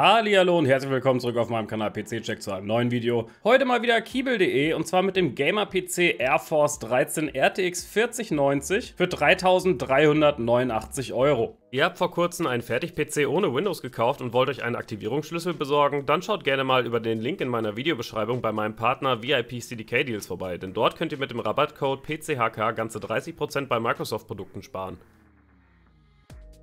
Hallihallo und herzlich willkommen zurück auf meinem Kanal PC Check zu einem neuen Video. Heute mal wieder Kiebel.de und zwar mit dem Gamer PC Air Force 13 RTX 4090 für 3389 Euro. Ihr habt vor kurzem einen Fertig-PC ohne Windows gekauft und wollt euch einen Aktivierungsschlüssel besorgen? Dann schaut gerne mal über den Link in meiner Videobeschreibung bei meinem Partner VIP CDK Deals vorbei, denn dort könnt ihr mit dem Rabattcode PCHK ganze 30% bei Microsoft-Produkten sparen.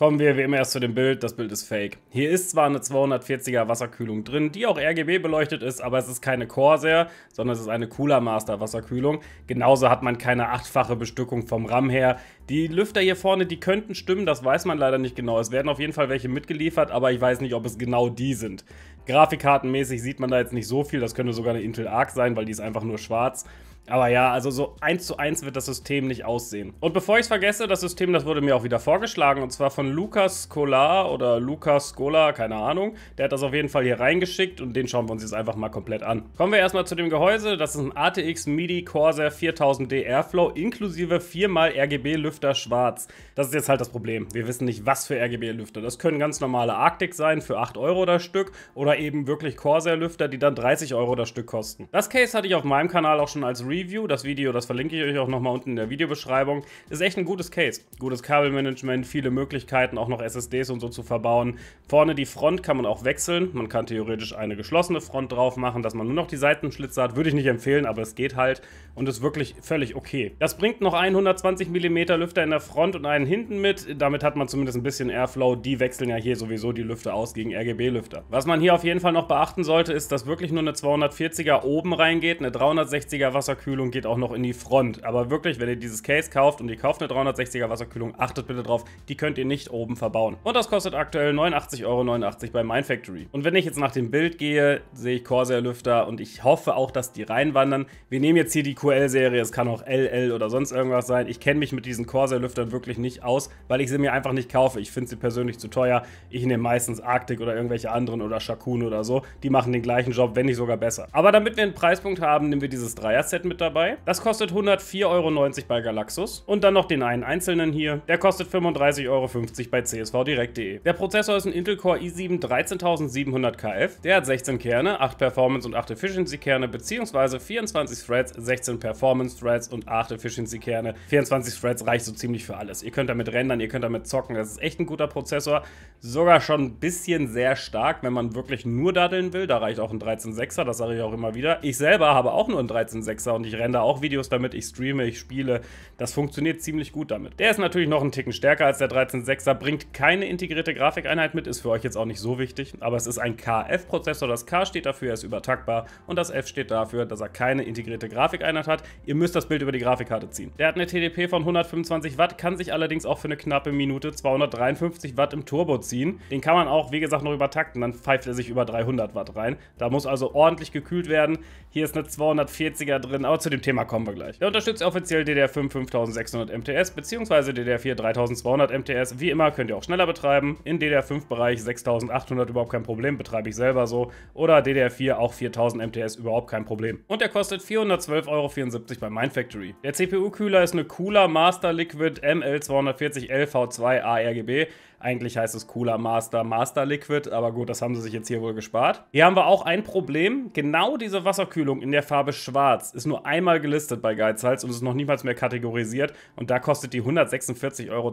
Kommen wir wie immer erst zu dem Bild. Das Bild ist fake. Hier ist zwar eine 240er Wasserkühlung drin, die auch RGB beleuchtet ist, aber es ist keine Corsair, sondern es ist eine Cooler Master Wasserkühlung. Genauso hat man keine achtfache Bestückung vom RAM her. Die Lüfter hier vorne, die könnten stimmen, das weiß man leider nicht genau. Es werden auf jeden Fall welche mitgeliefert, aber ich weiß nicht, ob es genau die sind. Grafikkartenmäßig sieht man da jetzt nicht so viel. Das könnte sogar eine Intel Arc sein, weil die ist einfach nur schwarz. Aber ja, also so eins zu eins wird das System nicht aussehen. Und bevor ich es vergesse, das System, das wurde mir auch wieder vorgeschlagen. Und zwar von Lukas Kolar oder Lukas Skola, keine Ahnung. Der hat das auf jeden Fall hier reingeschickt und den schauen wir uns jetzt einfach mal komplett an. Kommen wir erstmal zu dem Gehäuse. Das ist ein ATX MIDI Corsair 4000D Airflow inklusive 4x RGB-Lüfter schwarz. Das ist jetzt halt das Problem. Wir wissen nicht, was für RGB-Lüfter. Das können ganz normale Arctic sein für 8 Euro das Stück oder eben wirklich Corsair-Lüfter, die dann 30 Euro das Stück kosten. Das Case hatte ich auf meinem Kanal auch schon als Review. Das Video, das verlinke ich euch auch nochmal unten in der Videobeschreibung. Ist echt ein gutes Case. Gutes Kabelmanagement, viele Möglichkeiten, auch noch SSDs und so zu verbauen. Vorne die Front kann man auch wechseln. Man kann theoretisch eine geschlossene Front drauf machen, dass man nur noch die Seitenschlitze hat. Würde ich nicht empfehlen, aber es geht halt und ist wirklich völlig okay. Das bringt noch 120 mm Lüfter in der Front und einen hinten mit. Damit hat man zumindest ein bisschen Airflow. Die wechseln ja hier sowieso die Lüfter aus gegen RGB-Lüfter. Was man hier auf jeden Fall noch beachten sollte, ist, dass wirklich nur eine 240er oben reingeht, eine 360er Wasser Wasserkühlung geht auch noch in die Front. Aber wirklich, wenn ihr dieses Case kauft und ihr kauft eine 360er Wasserkühlung, achtet bitte drauf, die könnt ihr nicht oben verbauen. Und das kostet aktuell 89,89 ,89 Euro bei Mindfactory. Und wenn ich jetzt nach dem Bild gehe, sehe ich Corsair-Lüfter und ich hoffe auch, dass die reinwandern. Wir nehmen jetzt hier die QL-Serie, es kann auch LL oder sonst irgendwas sein. Ich kenne mich mit diesen Corsair-Lüftern wirklich nicht aus, weil ich sie mir einfach nicht kaufe. Ich finde sie persönlich zu teuer. Ich nehme meistens Arctic oder irgendwelche anderen oder Shakun oder so. Die machen den gleichen Job, wenn nicht sogar besser. Aber damit wir einen Preispunkt haben, nehmen wir dieses Dreier-Set mit dabei. Das kostet 104,90 Euro bei Galaxus. Und dann noch den einen einzelnen hier. Der kostet 35,50 Euro bei csvdirekt.de. Der Prozessor ist ein Intel Core i7 13700KF. Der hat 16 Kerne, 8 Performance und 8 Efficiency-Kerne, beziehungsweise 24 Threads, 16 Performance-Threads und 8 Efficiency-Kerne. 24 Threads reicht so ziemlich für alles. Ihr könnt damit rendern, ihr könnt damit zocken. Das ist echt ein guter Prozessor. Sogar schon ein bisschen sehr stark, wenn man wirklich nur daddeln will. Da reicht auch ein 136er, das sage ich auch immer wieder. Ich selber habe auch nur ein 136er und und ich render auch Videos damit, ich streame, ich spiele. Das funktioniert ziemlich gut damit. Der ist natürlich noch einen Ticken stärker als der 13.6er, bringt keine integrierte Grafikeinheit mit, ist für euch jetzt auch nicht so wichtig, aber es ist ein KF-Prozessor. Das K steht dafür, er ist übertaktbar und das F steht dafür, dass er keine integrierte Grafikeinheit hat. Ihr müsst das Bild über die Grafikkarte ziehen. Der hat eine TDP von 125 Watt, kann sich allerdings auch für eine knappe Minute 253 Watt im Turbo ziehen. Den kann man auch, wie gesagt, noch übertakten, dann pfeift er sich über 300 Watt rein. Da muss also ordentlich gekühlt werden. Hier ist eine 240er drin, aber zu dem Thema kommen wir gleich. Er unterstützt offiziell DDR5 5600 MTS bzw. DDR4 3200 MTS. Wie immer könnt ihr auch schneller betreiben. In DDR5-Bereich 6800 überhaupt kein Problem, betreibe ich selber so. Oder DDR4 auch 4000 MTS überhaupt kein Problem. Und er kostet 412,74 Euro bei Mindfactory. Der CPU-Kühler ist eine Cooler Master Liquid ML240 LV2 ARGB. Eigentlich heißt es Cooler Master Master Liquid, aber gut, das haben sie sich jetzt hier wohl gespart. Hier haben wir auch ein Problem. Genau diese Wasserkühlung in der Farbe Schwarz ist nur einmal gelistet bei Geizhals und ist noch niemals mehr kategorisiert. Und da kostet die 146,02 Euro.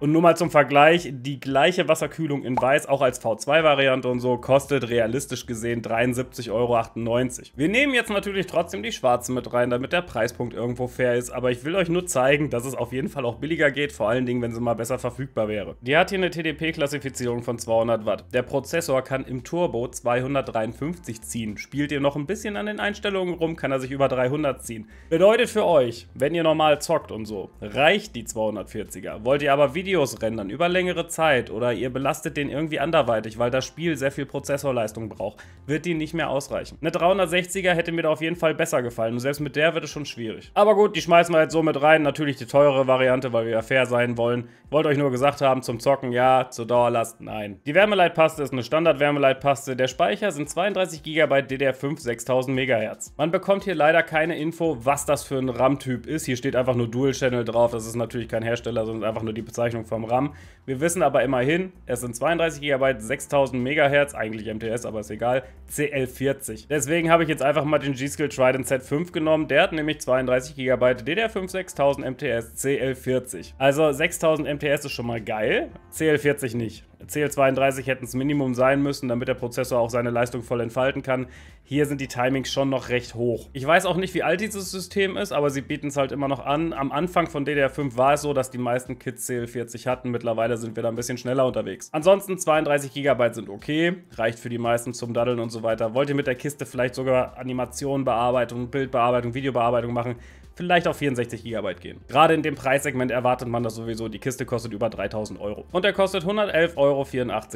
Und nur mal zum Vergleich, die gleiche Wasserkühlung in Weiß, auch als V2-Variante und so, kostet realistisch gesehen 73,98 Euro. Wir nehmen jetzt natürlich trotzdem die schwarze mit rein, damit der Preispunkt irgendwo fair ist. Aber ich will euch nur zeigen, dass es auf jeden Fall auch billiger geht, vor allen Dingen, wenn sie mal besser verfügbar wäre. Die hat hier eine TDP-Klassifizierung von 200 Watt. Der Prozessor kann im Turbo 253 ziehen. Spielt ihr noch ein bisschen an den Einstellungen rum, kann er sich über 300 200 ziehen. Bedeutet für euch, wenn ihr normal zockt und so, reicht die 240er. Wollt ihr aber Videos rendern über längere Zeit oder ihr belastet den irgendwie anderweitig, weil das Spiel sehr viel Prozessorleistung braucht, wird die nicht mehr ausreichen. Eine 360er hätte mir da auf jeden Fall besser gefallen und selbst mit der wird es schon schwierig. Aber gut, die schmeißen wir jetzt so mit rein. Natürlich die teure Variante, weil wir ja fair sein wollen. Ich wollte euch nur gesagt haben, zum Zocken ja, zur Dauerlast nein. Die Wärmeleitpaste ist eine Standard-Wärmeleitpaste. Der Speicher sind 32 GB DDR5 6000 MHz. Man bekommt hier leider keine keine Info, was das für ein RAM-Typ ist. Hier steht einfach nur Dual Channel drauf. Das ist natürlich kein Hersteller, sondern einfach nur die Bezeichnung vom RAM. Wir wissen aber immerhin, es sind 32 GB, 6000 MHz, eigentlich MTS, aber ist egal, CL40. Deswegen habe ich jetzt einfach mal den G-Skill Trident Z5 genommen. Der hat nämlich 32 GB DDR5 6000 MTS CL40. Also 6000 MTS ist schon mal geil, CL40 nicht. CL32 hätten es Minimum sein müssen, damit der Prozessor auch seine Leistung voll entfalten kann. Hier sind die Timings schon noch recht hoch. Ich weiß auch nicht, wie alt dieses System ist, aber sie bieten es halt immer noch an. Am Anfang von DDR5 war es so, dass die meisten Kids CL40 hatten. Mittlerweile sind wir da ein bisschen schneller unterwegs. Ansonsten 32 GB sind okay, reicht für die meisten zum Daddeln und so weiter. Wollt ihr mit der Kiste vielleicht sogar Animationen, Bearbeitung, Bildbearbeitung, Videobearbeitung machen? vielleicht auf 64 GB gehen. Gerade in dem Preissegment erwartet man das sowieso. Die Kiste kostet über 3000 Euro. Und er kostet 111,84 Euro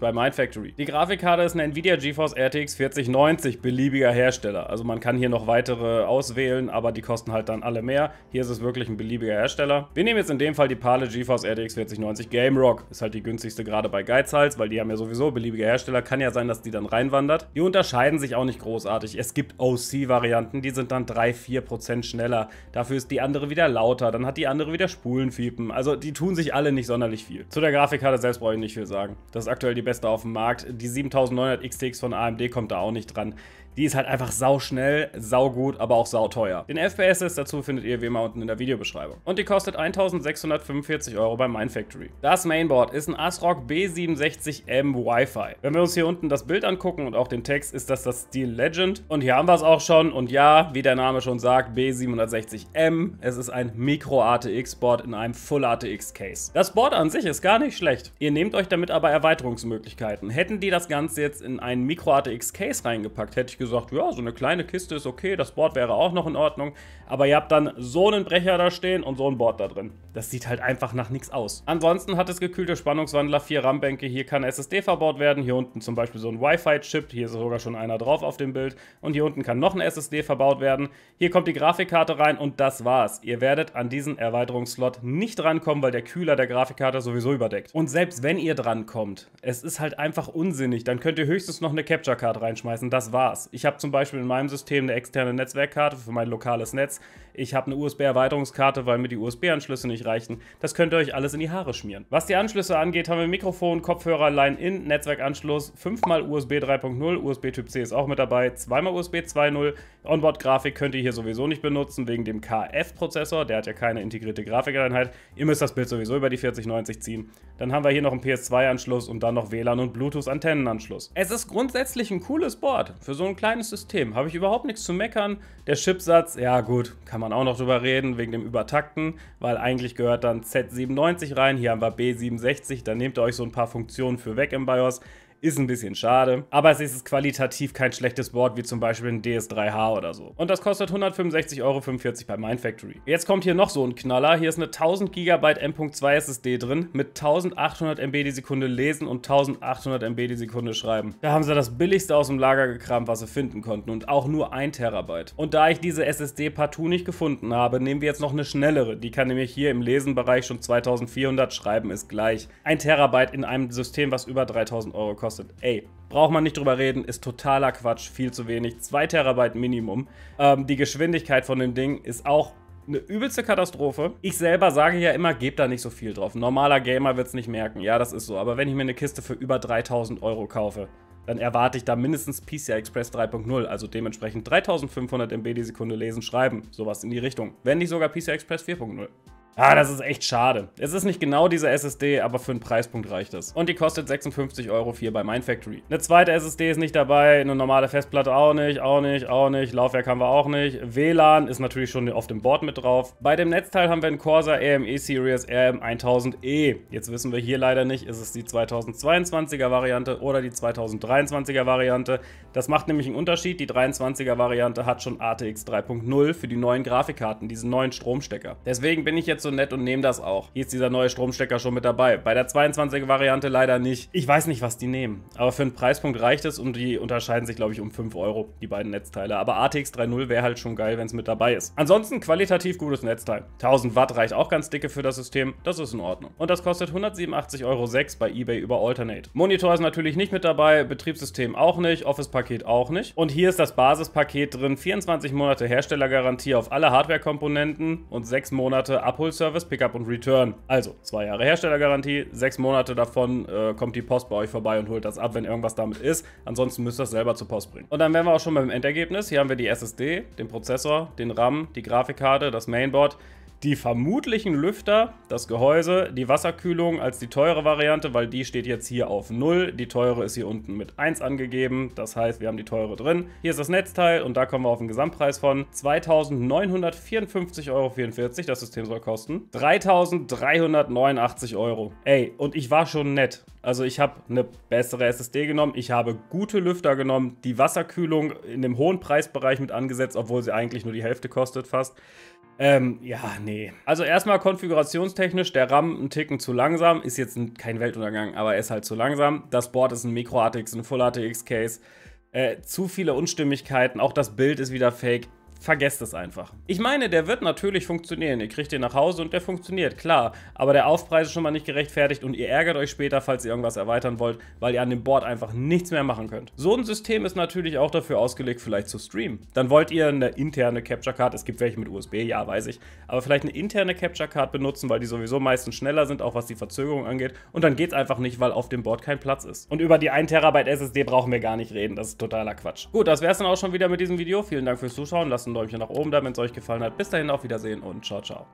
bei Mindfactory. Die Grafikkarte ist eine Nvidia GeForce RTX 4090, beliebiger Hersteller. Also man kann hier noch weitere auswählen, aber die kosten halt dann alle mehr. Hier ist es wirklich ein beliebiger Hersteller. Wir nehmen jetzt in dem Fall die Pale GeForce RTX 4090 Game Rock. Ist halt die günstigste gerade bei Geizhals, weil die haben ja sowieso beliebige Hersteller. Kann ja sein, dass die dann reinwandert. Die unterscheiden sich auch nicht großartig. Es gibt OC-Varianten, die sind dann 3-4% schneller. Dafür ist die andere wieder lauter, dann hat die andere wieder Spulenfiepen. Also die tun sich alle nicht sonderlich viel. Zu der Grafikkarte selbst brauche ich nicht viel sagen. Das ist aktuell die beste auf dem Markt. Die 7900 XTX von AMD kommt da auch nicht dran. Die ist halt einfach sauschnell, saugut, aber auch sauteuer. Den FPS-Test dazu findet ihr wie immer unten in der Videobeschreibung. Und die kostet 1645 Euro bei Mindfactory. Das Mainboard ist ein ASRock B67M Wi-Fi. Wenn wir uns hier unten das Bild angucken und auch den Text, ist das das Steel Legend. Und hier haben wir es auch schon. Und ja, wie der Name schon sagt, B760M. Es ist ein Micro-ATX-Board in einem Full-ATX-Case. Das Board an sich ist gar nicht schlecht. Ihr nehmt euch damit aber Erweiterungsmöglichkeiten. Hätten die das Ganze jetzt in einen Micro-ATX-Case reingepackt, hätte ich gesagt, gesagt, ja, so eine kleine Kiste ist okay, das Board wäre auch noch in Ordnung. Aber ihr habt dann so einen Brecher da stehen und so ein Board da drin. Das sieht halt einfach nach nichts aus. Ansonsten hat es gekühlte Spannungswandler, vier RAM-Bänke, hier kann SSD verbaut werden, hier unten zum Beispiel so ein Wi-Fi-Chip, hier ist sogar schon einer drauf auf dem Bild. Und hier unten kann noch ein SSD verbaut werden. Hier kommt die Grafikkarte rein und das war's. Ihr werdet an diesen Erweiterungsslot nicht rankommen, weil der Kühler der Grafikkarte sowieso überdeckt. Und selbst wenn ihr drankommt, es ist halt einfach unsinnig, dann könnt ihr höchstens noch eine Capture-Card reinschmeißen, das war's. Ich habe zum Beispiel in meinem System eine externe Netzwerkkarte für mein lokales Netz ich habe eine USB-Erweiterungskarte, weil mir die USB-Anschlüsse nicht reichen. Das könnt ihr euch alles in die Haare schmieren. Was die Anschlüsse angeht, haben wir Mikrofon, Kopfhörer, Line-In, Netzwerkanschluss, 5x USB 3.0, USB Typ C ist auch mit dabei, 2x USB 2.0, Onboard-Grafik könnt ihr hier sowieso nicht benutzen wegen dem KF-Prozessor, der hat ja keine integrierte Grafikeinheit. Ihr müsst das Bild sowieso über die 4090 ziehen. Dann haben wir hier noch einen PS2-Anschluss und dann noch WLAN und Bluetooth-Antennenanschluss. Es ist grundsätzlich ein cooles Board für so ein kleines System. Habe ich überhaupt nichts zu meckern. Der Chipsatz, ja gut, kann man man auch noch drüber reden, wegen dem Übertakten, weil eigentlich gehört dann Z97 rein. Hier haben wir B67, dann nehmt ihr euch so ein paar Funktionen für weg im BIOS. Ist ein bisschen schade, aber es ist qualitativ kein schlechtes Board wie zum Beispiel ein DS3H oder so. Und das kostet 165,45 Euro bei Mindfactory. Jetzt kommt hier noch so ein Knaller. Hier ist eine 1000 GB M.2 SSD drin mit 1800 MB die Sekunde lesen und 1800 MB die Sekunde schreiben. Da haben sie das billigste aus dem Lager gekramt, was sie finden konnten und auch nur 1 TB. Und da ich diese SSD partout nicht gefunden habe, nehmen wir jetzt noch eine schnellere. Die kann nämlich hier im Lesenbereich schon 2400 schreiben, ist gleich. 1 TB in einem System, was über 3000 Euro kostet kostet. Ey, braucht man nicht drüber reden, ist totaler Quatsch, viel zu wenig. 2 Terabyte Minimum. Ähm, die Geschwindigkeit von dem Ding ist auch eine übelste Katastrophe. Ich selber sage ja immer, gebt da nicht so viel drauf. normaler Gamer wird es nicht merken. Ja, das ist so. Aber wenn ich mir eine Kiste für über 3000 Euro kaufe, dann erwarte ich da mindestens PCI Express 3.0, also dementsprechend 3500 MB die Sekunde lesen, schreiben, sowas in die Richtung. Wenn nicht sogar PCI Express 4.0. Ah, das ist echt schade. Es ist nicht genau diese SSD, aber für einen Preispunkt reicht das. Und die kostet 56 Euro 4 bei Mindfactory. Eine zweite SSD ist nicht dabei, eine normale Festplatte auch nicht, auch nicht, auch nicht, Laufwerk haben wir auch nicht. WLAN ist natürlich schon auf dem Board mit drauf. Bei dem Netzteil haben wir einen Corsair AME Series RM1000E. Jetzt wissen wir hier leider nicht, ist es die 2022er Variante oder die 2023er Variante. Das macht nämlich einen Unterschied. Die 23er Variante hat schon ATX 3.0 für die neuen Grafikkarten, diesen neuen Stromstecker. Deswegen bin ich jetzt so nett und nehmen das auch. Hier ist dieser neue Stromstecker schon mit dabei. Bei der 22er Variante leider nicht. Ich weiß nicht, was die nehmen. Aber für einen Preispunkt reicht es und die unterscheiden sich, glaube ich, um 5 Euro, die beiden Netzteile. Aber ATX 3.0 wäre halt schon geil, wenn es mit dabei ist. Ansonsten qualitativ gutes Netzteil. 1000 Watt reicht auch ganz dicke für das System. Das ist in Ordnung. Und das kostet 187,06 Euro bei eBay über Alternate. Monitor ist natürlich nicht mit dabei, Betriebssystem auch nicht, Office-Paket auch nicht. Und hier ist das Basispaket drin. 24 Monate Herstellergarantie auf alle Hardware-Komponenten und 6 Monate Abholz Service, Pickup und Return. Also zwei Jahre Herstellergarantie, sechs Monate davon äh, kommt die Post bei euch vorbei und holt das ab, wenn irgendwas damit ist. Ansonsten müsst ihr das selber zur Post bringen. Und dann wären wir auch schon beim Endergebnis. Hier haben wir die SSD, den Prozessor, den RAM, die Grafikkarte, das Mainboard, die vermutlichen Lüfter, das Gehäuse, die Wasserkühlung als die teure Variante, weil die steht jetzt hier auf 0. Die teure ist hier unten mit 1 angegeben. Das heißt, wir haben die teure drin. Hier ist das Netzteil und da kommen wir auf den Gesamtpreis von 2.954,44 Euro. Das System soll kosten 3.389 Euro. Ey, und ich war schon nett. Also ich habe eine bessere SSD genommen, ich habe gute Lüfter genommen, die Wasserkühlung in dem hohen Preisbereich mit angesetzt, obwohl sie eigentlich nur die Hälfte kostet fast. Ähm, ja, nee. Also erstmal konfigurationstechnisch, der RAM ein Ticken zu langsam, ist jetzt kein Weltuntergang, aber er ist halt zu langsam. Das Board ist ein Micro ATX, ein Full ATX Case. Äh, zu viele Unstimmigkeiten, auch das Bild ist wieder fake vergesst es einfach. Ich meine, der wird natürlich funktionieren. Ihr kriegt den nach Hause und der funktioniert, klar. Aber der Aufpreis ist schon mal nicht gerechtfertigt und ihr ärgert euch später, falls ihr irgendwas erweitern wollt, weil ihr an dem Board einfach nichts mehr machen könnt. So ein System ist natürlich auch dafür ausgelegt, vielleicht zu streamen. Dann wollt ihr eine interne Capture Card, es gibt welche mit USB, ja, weiß ich, aber vielleicht eine interne Capture Card benutzen, weil die sowieso meistens schneller sind, auch was die Verzögerung angeht. Und dann geht es einfach nicht, weil auf dem Board kein Platz ist. Und über die 1 TB SSD brauchen wir gar nicht reden, das ist totaler Quatsch. Gut, das wäre es dann auch schon wieder mit diesem Video. Vielen Dank fürs Zuschauen, lasst ein Däumchen nach oben da, wenn es euch gefallen hat. Bis dahin, auf Wiedersehen und ciao, ciao.